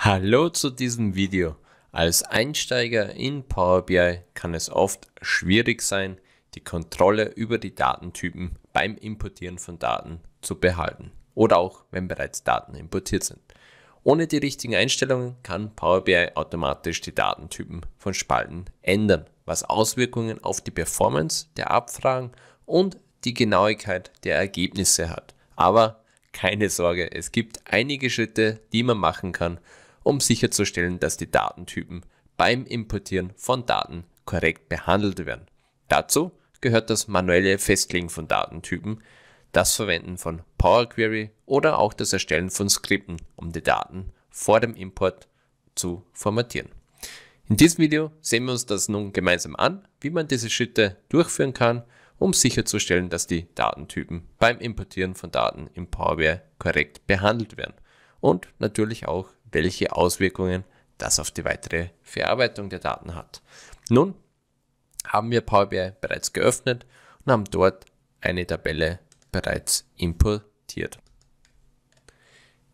Hallo zu diesem Video. Als Einsteiger in Power BI kann es oft schwierig sein, die Kontrolle über die Datentypen beim Importieren von Daten zu behalten oder auch wenn bereits Daten importiert sind. Ohne die richtigen Einstellungen kann Power BI automatisch die Datentypen von Spalten ändern, was Auswirkungen auf die Performance der Abfragen und die Genauigkeit der Ergebnisse hat. Aber keine Sorge, es gibt einige Schritte, die man machen kann, um sicherzustellen, dass die Datentypen beim Importieren von Daten korrekt behandelt werden. Dazu gehört das manuelle Festlegen von Datentypen, das Verwenden von Power Query oder auch das Erstellen von Skripten, um die Daten vor dem Import zu formatieren. In diesem Video sehen wir uns das nun gemeinsam an, wie man diese Schritte durchführen kann, um sicherzustellen, dass die Datentypen beim Importieren von Daten in Power BI korrekt behandelt werden und natürlich auch, welche Auswirkungen das auf die weitere Verarbeitung der Daten hat. Nun haben wir Power BI bereits geöffnet und haben dort eine Tabelle bereits importiert.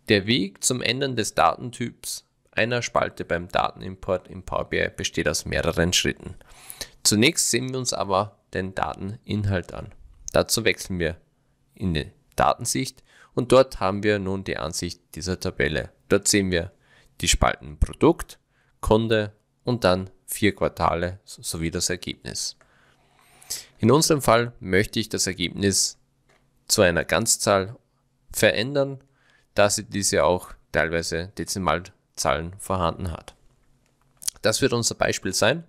Der Weg zum Ändern des Datentyps einer Spalte beim Datenimport in Power BI besteht aus mehreren Schritten. Zunächst sehen wir uns aber den Dateninhalt an. Dazu wechseln wir in die Datensicht und dort haben wir nun die Ansicht dieser Tabelle. Dort sehen wir die Spalten Produkt, Kunde und dann vier Quartale sowie das Ergebnis. In unserem Fall möchte ich das Ergebnis zu einer Ganzzahl verändern, da sie diese auch teilweise Dezimalzahlen vorhanden hat. Das wird unser Beispiel sein.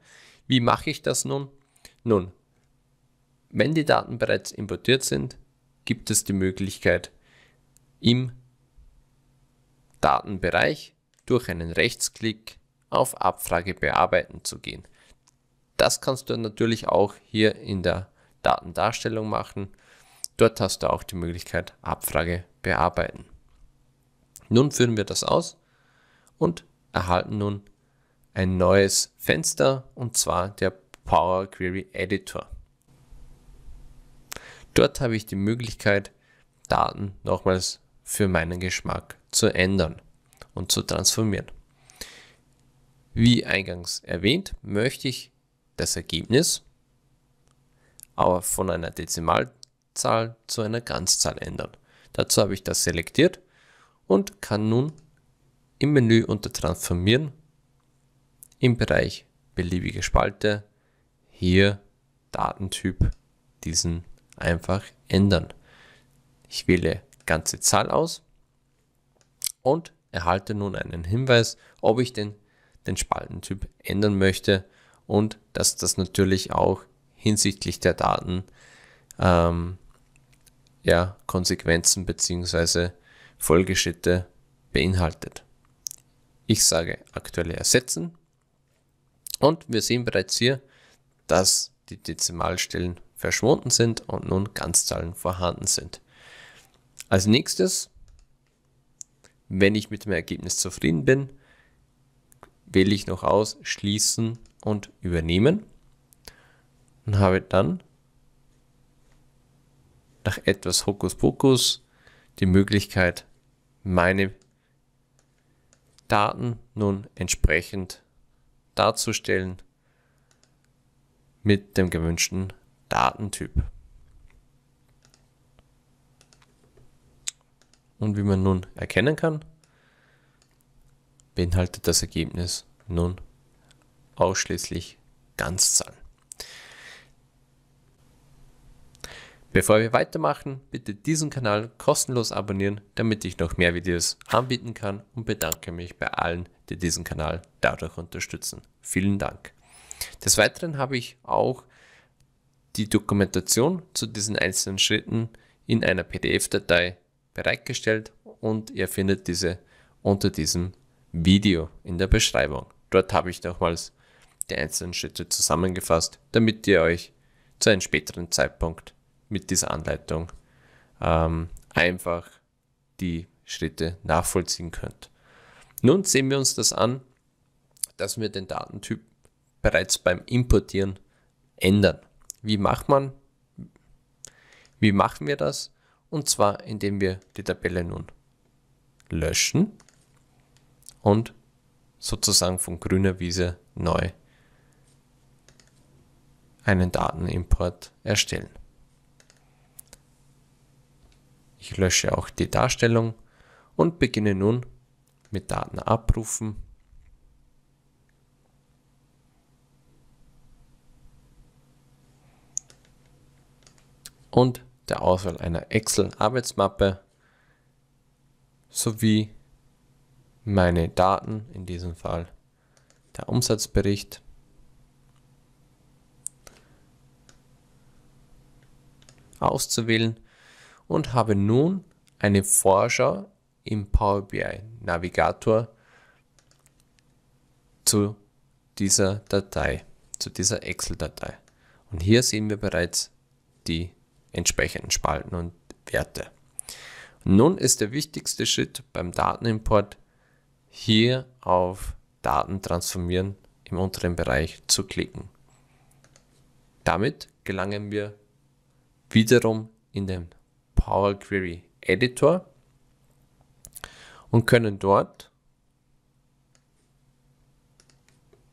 Wie mache ich das nun? Nun, wenn die Daten bereits importiert sind, gibt es die Möglichkeit, im Datenbereich durch einen Rechtsklick auf Abfrage bearbeiten zu gehen. Das kannst du natürlich auch hier in der Datendarstellung machen. Dort hast du auch die Möglichkeit Abfrage bearbeiten. Nun führen wir das aus und erhalten nun ein neues Fenster und zwar der Power Query Editor. Dort habe ich die Möglichkeit, Daten nochmals für meinen Geschmack zu ändern und zu transformieren. Wie eingangs erwähnt, möchte ich das Ergebnis aber von einer Dezimalzahl zu einer Ganzzahl ändern. Dazu habe ich das selektiert und kann nun im Menü unter Transformieren im Bereich beliebige Spalte hier Datentyp diesen einfach ändern. Ich wähle ganze Zahl aus und erhalte nun einen Hinweis, ob ich den, den Spaltentyp ändern möchte und dass das natürlich auch hinsichtlich der Daten ähm, ja, Konsequenzen bzw. Folgeschritte beinhaltet. Ich sage aktuelle ersetzen und wir sehen bereits hier, dass die Dezimalstellen verschwunden sind und nun Ganzzahlen vorhanden sind. Als nächstes, wenn ich mit dem Ergebnis zufrieden bin, wähle ich noch aus Schließen und Übernehmen und habe dann nach etwas Hokuspokus die Möglichkeit, meine Daten nun entsprechend darzustellen mit dem gewünschten Datentyp. Und wie man nun erkennen kann, beinhaltet das Ergebnis nun ausschließlich Ganzzahlen. Bevor wir weitermachen, bitte diesen Kanal kostenlos abonnieren, damit ich noch mehr Videos anbieten kann und bedanke mich bei allen, die diesen Kanal dadurch unterstützen. Vielen Dank. Des Weiteren habe ich auch die Dokumentation zu diesen einzelnen Schritten in einer PDF-Datei bereitgestellt und ihr findet diese unter diesem Video in der Beschreibung. Dort habe ich nochmals die einzelnen Schritte zusammengefasst, damit ihr euch zu einem späteren Zeitpunkt mit dieser Anleitung ähm, einfach die Schritte nachvollziehen könnt. Nun sehen wir uns das an, dass wir den Datentyp bereits beim Importieren ändern. Wie macht man? Wie machen wir das? Und zwar, indem wir die Tabelle nun löschen und sozusagen von grüner Wiese neu einen Datenimport erstellen. Ich lösche auch die Darstellung und beginne nun mit Daten abrufen und der Auswahl einer Excel-Arbeitsmappe sowie meine Daten, in diesem Fall der Umsatzbericht. auszuwählen und habe nun eine Vorschau im Power BI Navigator zu dieser Datei, zu dieser Excel-Datei. Und hier sehen wir bereits die entsprechenden Spalten und Werte. Nun ist der wichtigste Schritt beim Datenimport hier auf Daten transformieren im unteren Bereich zu klicken. Damit gelangen wir wiederum in den Power Query Editor und können dort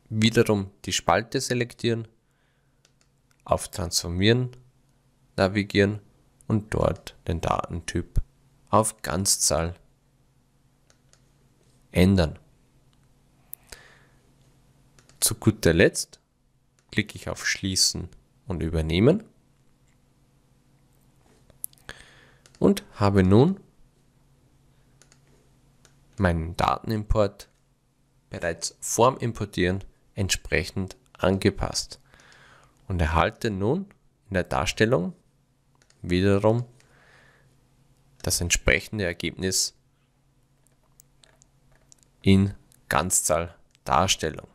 wiederum die Spalte selektieren, auf Transformieren navigieren und dort den Datentyp auf Ganzzahl ändern. Zu guter Letzt klicke ich auf Schließen und Übernehmen und habe nun meinen Datenimport bereits vorm Importieren entsprechend angepasst und erhalte nun in der Darstellung wiederum das entsprechende Ergebnis in Ganzzahldarstellung.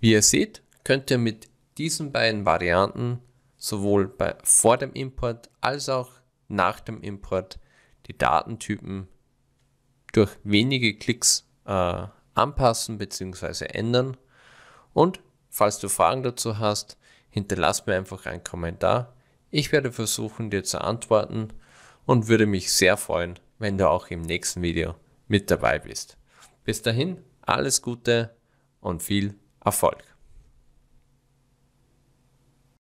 Wie ihr seht, könnt ihr mit diesen beiden Varianten sowohl bei, vor dem Import als auch nach dem Import die Datentypen durch wenige Klicks äh, anpassen bzw. ändern. Und falls du Fragen dazu hast, hinterlass mir einfach einen Kommentar. Ich werde versuchen, dir zu antworten und würde mich sehr freuen, wenn du auch im nächsten Video mit dabei bist. Bis dahin, alles Gute und viel Erfolg.